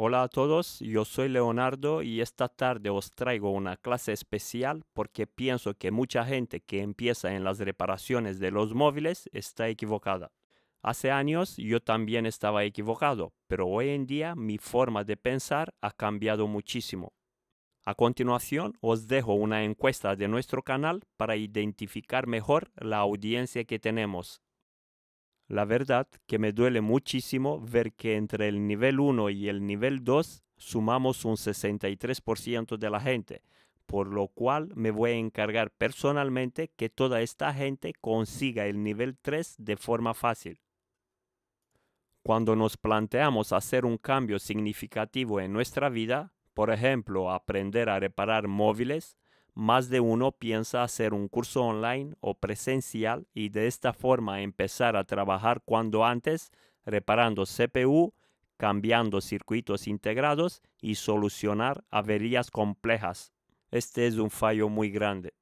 Hola a todos, yo soy Leonardo y esta tarde os traigo una clase especial porque pienso que mucha gente que empieza en las reparaciones de los móviles está equivocada. Hace años yo también estaba equivocado, pero hoy en día mi forma de pensar ha cambiado muchísimo. A continuación os dejo una encuesta de nuestro canal para identificar mejor la audiencia que tenemos la verdad que me duele muchísimo ver que entre el nivel 1 y el nivel 2 sumamos un 63% de la gente, por lo cual me voy a encargar personalmente que toda esta gente consiga el nivel 3 de forma fácil. Cuando nos planteamos hacer un cambio significativo en nuestra vida, por ejemplo, aprender a reparar móviles, más de uno piensa hacer un curso online o presencial y de esta forma empezar a trabajar cuando antes reparando CPU, cambiando circuitos integrados y solucionar averías complejas. Este es un fallo muy grande.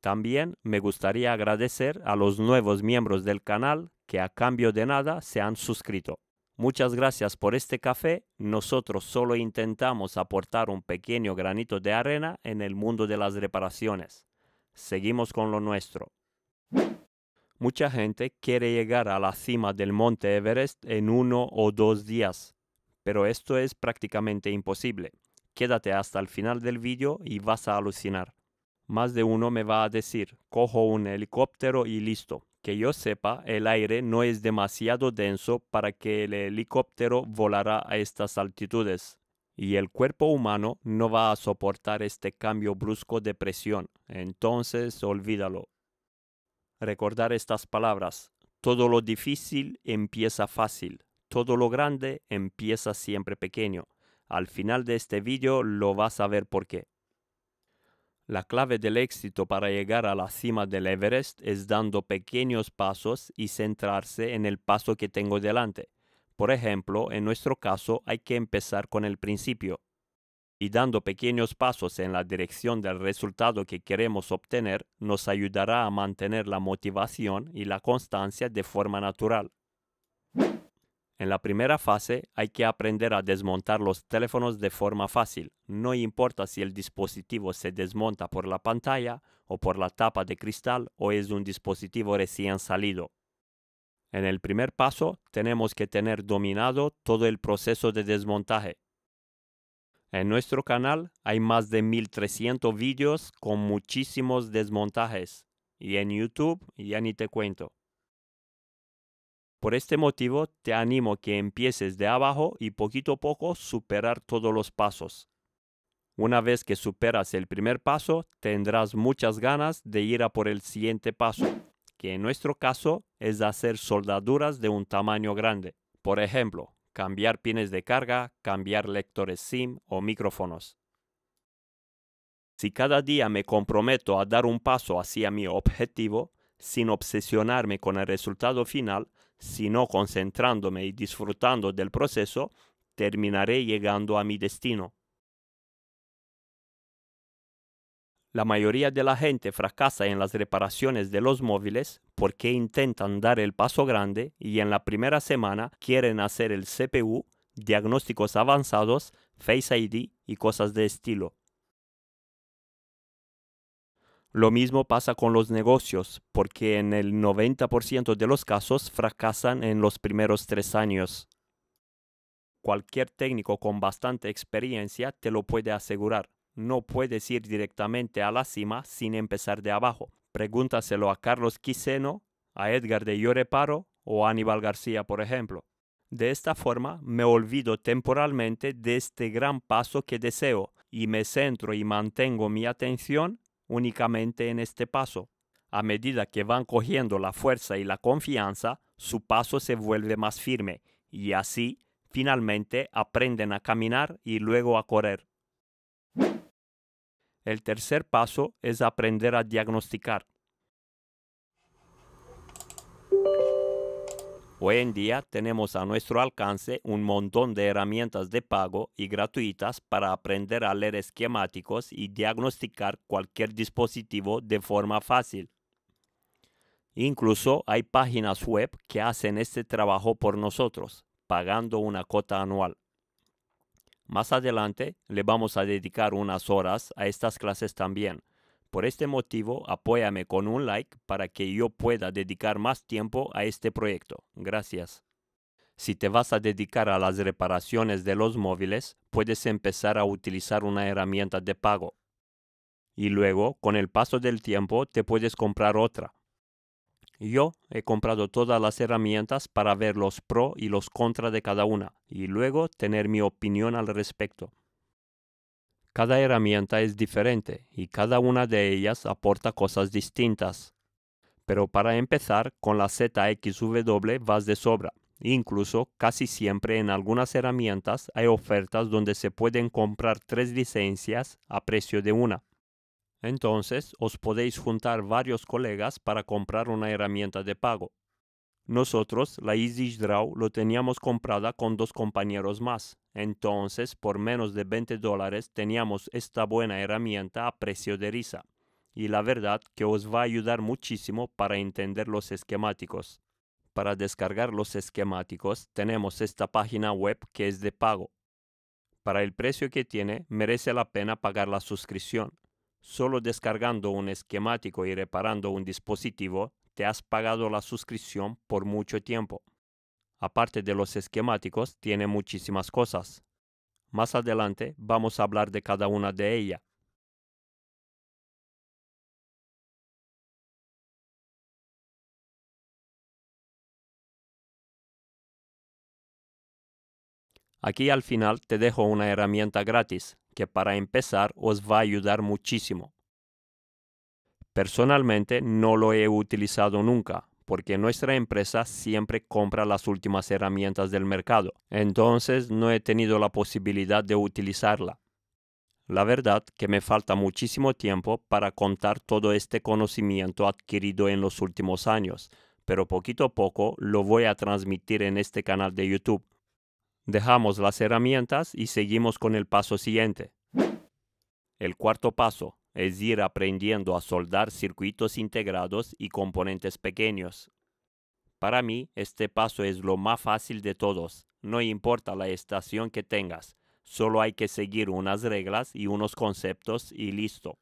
También me gustaría agradecer a los nuevos miembros del canal que a cambio de nada se han suscrito. Muchas gracias por este café. Nosotros solo intentamos aportar un pequeño granito de arena en el mundo de las reparaciones. Seguimos con lo nuestro. Mucha gente quiere llegar a la cima del monte Everest en uno o dos días, pero esto es prácticamente imposible. Quédate hasta el final del vídeo y vas a alucinar. Más de uno me va a decir, cojo un helicóptero y listo que yo sepa, el aire no es demasiado denso para que el helicóptero volará a estas altitudes y el cuerpo humano no va a soportar este cambio brusco de presión. Entonces, olvídalo. Recordar estas palabras. Todo lo difícil empieza fácil. Todo lo grande empieza siempre pequeño. Al final de este vídeo lo vas a ver por qué. La clave del éxito para llegar a la cima del Everest es dando pequeños pasos y centrarse en el paso que tengo delante. Por ejemplo, en nuestro caso hay que empezar con el principio. Y dando pequeños pasos en la dirección del resultado que queremos obtener nos ayudará a mantener la motivación y la constancia de forma natural. En la primera fase hay que aprender a desmontar los teléfonos de forma fácil, no importa si el dispositivo se desmonta por la pantalla o por la tapa de cristal o es un dispositivo recién salido. En el primer paso tenemos que tener dominado todo el proceso de desmontaje. En nuestro canal hay más de 1300 vídeos con muchísimos desmontajes y en YouTube ya ni te cuento. Por este motivo, te animo que empieces de abajo y poquito a poco superar todos los pasos. Una vez que superas el primer paso, tendrás muchas ganas de ir a por el siguiente paso, que en nuestro caso es hacer soldaduras de un tamaño grande. Por ejemplo, cambiar pines de carga, cambiar lectores SIM o micrófonos. Si cada día me comprometo a dar un paso hacia mi objetivo, sin obsesionarme con el resultado final, sino concentrándome y disfrutando del proceso, terminaré llegando a mi destino. La mayoría de la gente fracasa en las reparaciones de los móviles porque intentan dar el paso grande y en la primera semana quieren hacer el CPU, diagnósticos avanzados, Face ID y cosas de estilo. Lo mismo pasa con los negocios, porque en el 90% de los casos fracasan en los primeros tres años. Cualquier técnico con bastante experiencia te lo puede asegurar. No puedes ir directamente a la cima sin empezar de abajo. Pregúntaselo a Carlos Quiseno, a Edgar de Lloreparo o a Aníbal García, por ejemplo. De esta forma me olvido temporalmente de este gran paso que deseo y me centro y mantengo mi atención únicamente en este paso. A medida que van cogiendo la fuerza y la confianza, su paso se vuelve más firme y así, finalmente, aprenden a caminar y luego a correr. El tercer paso es aprender a diagnosticar. Hoy en día tenemos a nuestro alcance un montón de herramientas de pago y gratuitas para aprender a leer esquemáticos y diagnosticar cualquier dispositivo de forma fácil. Incluso hay páginas web que hacen este trabajo por nosotros, pagando una cuota anual. Más adelante le vamos a dedicar unas horas a estas clases también por este motivo, apóyame con un like para que yo pueda dedicar más tiempo a este proyecto. Gracias. Si te vas a dedicar a las reparaciones de los móviles, puedes empezar a utilizar una herramienta de pago. Y luego, con el paso del tiempo, te puedes comprar otra. Yo he comprado todas las herramientas para ver los pro y los contra de cada una, y luego tener mi opinión al respecto. Cada herramienta es diferente y cada una de ellas aporta cosas distintas. Pero para empezar, con la ZXW vas de sobra. Incluso casi siempre en algunas herramientas hay ofertas donde se pueden comprar tres licencias a precio de una. Entonces os podéis juntar varios colegas para comprar una herramienta de pago. Nosotros, la Easy Draw, lo teníamos comprada con dos compañeros más. Entonces, por menos de 20 dólares teníamos esta buena herramienta a precio de risa. Y la verdad que os va a ayudar muchísimo para entender los esquemáticos. Para descargar los esquemáticos tenemos esta página web que es de pago. Para el precio que tiene, merece la pena pagar la suscripción. Solo descargando un esquemático y reparando un dispositivo te has pagado la suscripción por mucho tiempo. Aparte de los esquemáticos, tiene muchísimas cosas. Más adelante vamos a hablar de cada una de ellas. Aquí al final te dejo una herramienta gratis que para empezar os va a ayudar muchísimo. Personalmente no lo he utilizado nunca porque nuestra empresa siempre compra las últimas herramientas del mercado, entonces no he tenido la posibilidad de utilizarla. La verdad que me falta muchísimo tiempo para contar todo este conocimiento adquirido en los últimos años, pero poquito a poco lo voy a transmitir en este canal de YouTube. Dejamos las herramientas y seguimos con el paso siguiente. El cuarto paso, es ir aprendiendo a soldar circuitos integrados y componentes pequeños. Para mí, este paso es lo más fácil de todos, no importa la estación que tengas, solo hay que seguir unas reglas y unos conceptos y listo.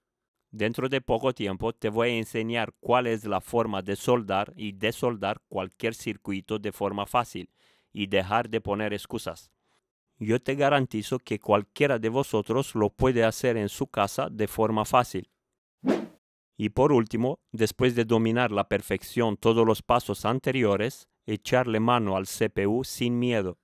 Dentro de poco tiempo te voy a enseñar cuál es la forma de soldar y desoldar cualquier circuito de forma fácil y dejar de poner excusas yo te garantizo que cualquiera de vosotros lo puede hacer en su casa de forma fácil. Y por último, después de dominar la perfección todos los pasos anteriores, echarle mano al CPU sin miedo.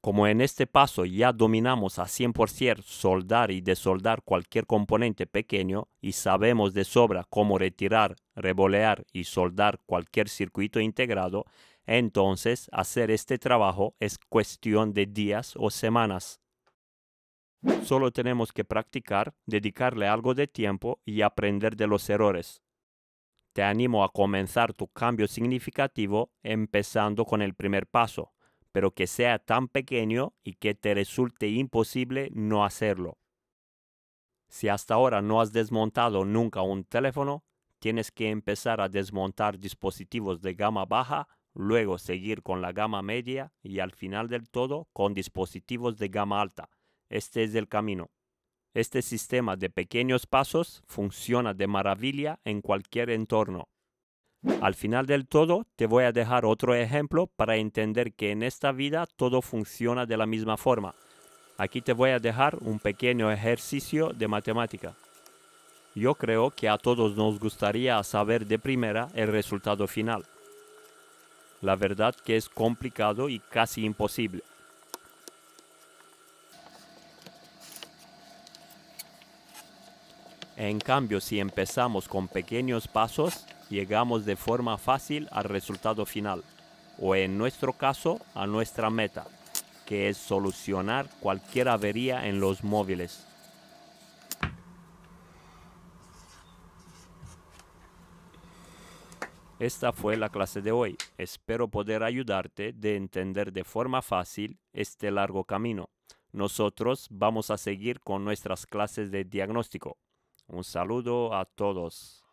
Como en este paso ya dominamos a 100% soldar y desoldar cualquier componente pequeño y sabemos de sobra cómo retirar, rebolear y soldar cualquier circuito integrado, entonces, hacer este trabajo es cuestión de días o semanas. Solo tenemos que practicar, dedicarle algo de tiempo y aprender de los errores. Te animo a comenzar tu cambio significativo empezando con el primer paso, pero que sea tan pequeño y que te resulte imposible no hacerlo. Si hasta ahora no has desmontado nunca un teléfono, tienes que empezar a desmontar dispositivos de gama baja luego seguir con la gama media y al final del todo con dispositivos de gama alta. Este es el camino. Este sistema de pequeños pasos funciona de maravilla en cualquier entorno. Al final del todo te voy a dejar otro ejemplo para entender que en esta vida todo funciona de la misma forma. Aquí te voy a dejar un pequeño ejercicio de matemática. Yo creo que a todos nos gustaría saber de primera el resultado final. La verdad que es complicado y casi imposible. En cambio, si empezamos con pequeños pasos, llegamos de forma fácil al resultado final, o en nuestro caso, a nuestra meta, que es solucionar cualquier avería en los móviles. Esta fue la clase de hoy. Espero poder ayudarte de entender de forma fácil este largo camino. Nosotros vamos a seguir con nuestras clases de diagnóstico. Un saludo a todos.